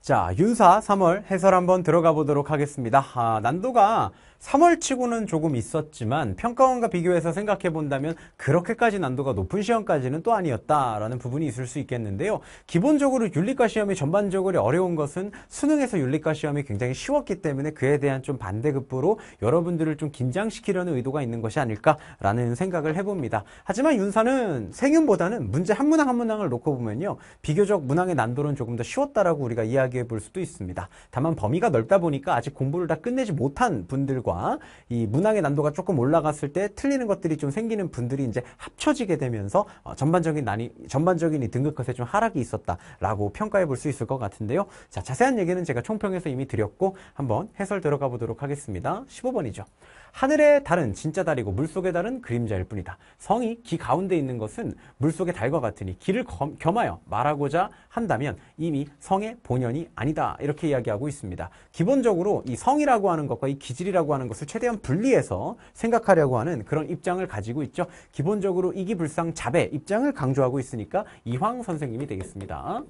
자, 윤사 3월 해설 한번 들어가 보도록 하겠습니다. 아, 난도가 3월치고는 조금 있었지만 평가원과 비교해서 생각해 본다면 그렇게까지 난도가 높은 시험까지는 또 아니었다라는 부분이 있을 수 있겠는데요. 기본적으로 윤리과 시험이 전반적으로 어려운 것은 수능에서 윤리과 시험이 굉장히 쉬웠기 때문에 그에 대한 좀 반대급부로 여러분들을 좀 긴장시키려는 의도가 있는 것이 아닐까라는 생각을 해봅니다. 하지만 윤사는 생윤보다는 문제 한 문항 한 문항을 놓고 보면요. 비교적 문항의 난도는 조금 더 쉬웠다라고 우리가 이야기해 볼 수도 있습니다. 다만 범위가 넓다 보니까 아직 공부를 다 끝내지 못한 분들과 난도이 문항의 난도가 조금 올라갔을 때 틀리는 것들이 좀 생기는 분들이 이제 합쳐지게 되면서 어, 전반적인 난이 전반적인 이 등급 컷에 좀 하락이 있었다라고 평가해 볼 수 있을 것 같은데요. 자, 자세한 얘기는 제가 총평에서 이미 드렸고 한번 해설 들어가 보도록 하겠습니다. 15번이죠. 하늘의 달은 진짜 달이고 물속의 달은 그림자일 뿐이다. 성이 기 가운데 있는 것은 물속의 달과 같으니 기를 검, 겸하여 말하고자 한다면 이미 성의 본연이 아니다. 이렇게 이야기하고 있습니다. 기본적으로 이 성이라고 하는 것과 이 기질이라고 하는 하는 것을 최대한 분리해서 생각하려고 하는 그런 입장을 가지고 있죠. 기본적으로 이기불상 자배 입장을 강조하고 있으니까 이황 선생님이 되겠습니다.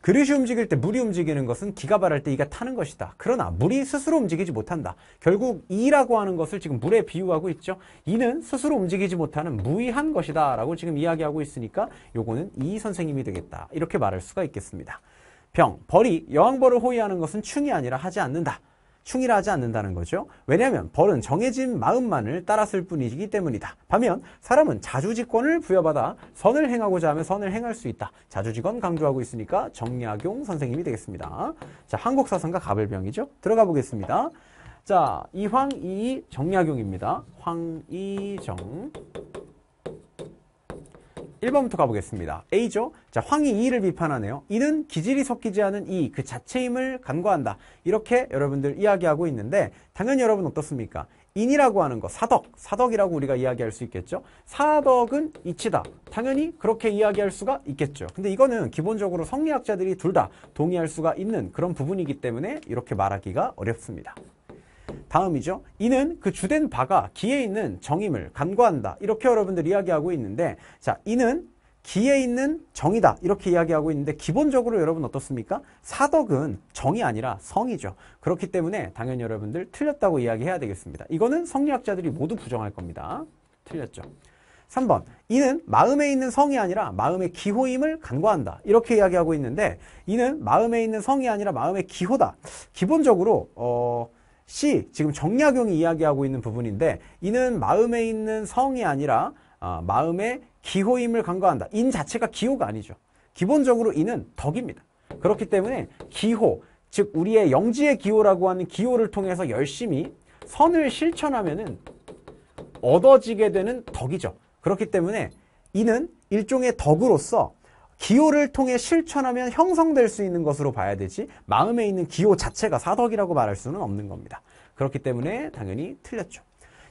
그릇이 움직일 때 물이 움직이는 것은 기가 발할 때 이가 타는 것이다. 그러나 물이 스스로 움직이지 못한다. 결국 이라고 하는 것을 지금 물에 비유하고 있죠. 이는 스스로 움직이지 못하는 무의한 것이다. 라고 지금 이야기하고 있으니까 요거는 이 선생님이 되겠다. 이렇게 말할 수가 있겠습니다. 병, 벌이 여왕벌을 호위하는 것은 충이 아니라 하지 않는다. 충일하지 않는다는 거죠. 왜냐하면 벌은 정해진 마음만을 따랐을 뿐이기 때문이다. 반면 사람은 자주직권을 부여받아 선을 행하고자 하면 선을 행할 수 있다. 자주직권 강조하고 있으니까 정약용 선생님이 되겠습니다. 자, 한국사상가 가불병이죠. 들어가 보겠습니다. 자, 이황이 정약용입니다. 황이정 1번부터 가보겠습니다. A죠? 자, 황이 이를 비판하네요. 이는 기질이 섞이지 않은 이그 e, 자체임을 간과한다. 이렇게 여러분들 이야기하고 있는데 당연히 여러분 어떻습니까? 인이라고 하는 거, 사덕, 사덕이라고 우리가 이야기할 수 있겠죠? 사덕은 이치다. 당연히 그렇게 이야기할 수가 있겠죠. 근데 이거는 기본적으로 성리학자들이 둘 다 동의할 수가 있는 그런 부분이기 때문에 이렇게 말하기가 어렵습니다. 다음이죠. 이는 그 주된 바가 기에 있는 정임을 간과한다. 이렇게 여러분들 이야기하고 있는데 자, 이는 기에 있는 정이다 이렇게 이야기하고 있는데 기본적으로 여러분 어떻습니까? 사덕은 정이 아니라 성이죠. 그렇기 때문에 당연히 여러분들 틀렸다고 이야기해야 되겠습니다. 이거는 성리학자들이 모두 부정할 겁니다. 틀렸죠. 3번 이는 마음에 있는 성이 아니라 마음의 기호임을 간과한다 이렇게 이야기하고 있는데 이는 마음에 있는 성이 아니라 마음의 기호다 기본적으로 어... C 지금 정약용이 이야기하고 있는 부분인데 이는 마음에 있는 성이 아니라 아, 마음의 기호임을 간과한다. 인 자체가 기호가 아니죠. 기본적으로 이는 덕입니다. 그렇기 때문에 기호, 즉 우리의 영지의 기호라고 하는 기호를 통해서 열심히 선을 실천하면은 얻어지게 되는 덕이죠. 그렇기 때문에 이는 일종의 덕으로서 기호를 통해 실천하면 형성될 수 있는 것으로 봐야 되지 마음에 있는 기호 자체가 사덕이라고 말할 수는 없는 겁니다. 그렇기 때문에 당연히 틀렸죠.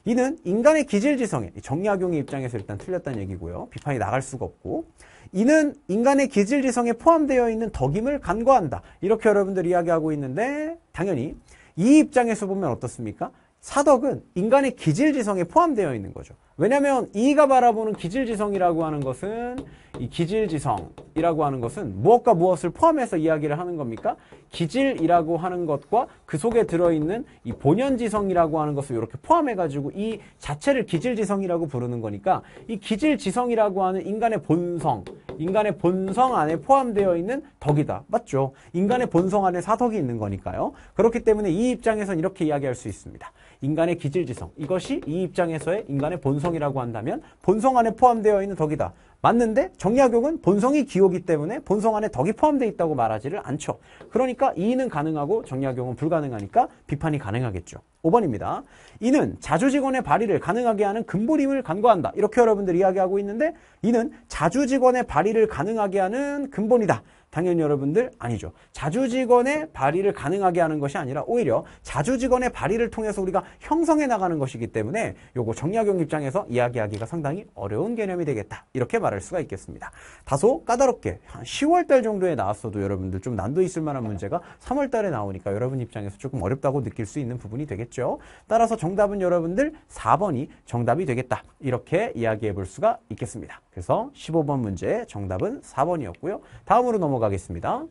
이는 인간의 기질지성에 정약용의 입장에서 일단 틀렸다는 얘기고요. 비판이 나갈 수가 없고 이는 인간의 기질지성에 포함되어 있는 덕임을 간과한다. 이렇게 여러분들 이야기하고 있는데 당연히 이 입장에서 보면 어떻습니까? 사덕은 인간의 기질지성에 포함되어 있는 거죠. 왜냐하면 이가 바라보는 기질지성이라고 하는 것은 이 기질지성이라고 하는 것은 무엇과 무엇을 포함해서 이야기를 하는 겁니까? 기질이라고 하는 것과 그 속에 들어있는 이 본연지성이라고 하는 것을 이렇게 포함해가지고 이 자체를 기질지성이라고 부르는 거니까 이 기질지성이라고 하는 인간의 본성 인간의 본성 안에 포함되어 있는 덕이다. 맞죠? 인간의 본성 안에 사덕이 있는 거니까요. 그렇기 때문에 이 입장에선 이렇게 이야기할 수 있습니다. 인간의 기질지성. 이것이 이 입장에서의 인간의 본성이라고 한다면 본성 안에 포함되어 있는 덕이다. 맞는데 정약용은 본성이 기호기 때문에 본성 안에 덕이 포함되어 있다고 말하지를 않죠. 그러니까 이는 가능하고 정약용은 불가능하니까 비판이 가능하겠죠. 5번입니다. 이는 자주직원의 발의를 가능하게 하는 근본임을 간과한다. 이렇게 여러분들이 이야기하고 있는데 이는 자주직원의 발의를 가능하게 하는 근본이다. 당연히 여러분들 아니죠. 자주직원의 발의를 가능하게 하는 것이 아니라 오히려 자주직원의 발의를 통해서 우리가 형성해 나가는 것이기 때문에 요거 정약용 입장에서 이야기하기가 상당히 어려운 개념이 되겠다. 이렇게 말할 수가 있겠습니다. 다소 까다롭게 한 10월 달 정도에 나왔어도 여러분들 좀 난도 있을 만한 문제가 3월 달에 나오니까 여러분 입장에서 조금 어렵다고 느낄 수 있는 부분이 되겠죠. 따라서 정답은 여러분들 4번이 정답이 되겠다. 이렇게 이야기해 볼 수가 있겠습니다. 그래서 15번 문제 정답은 4번이었고요. 다음으로 넘어가겠습니다.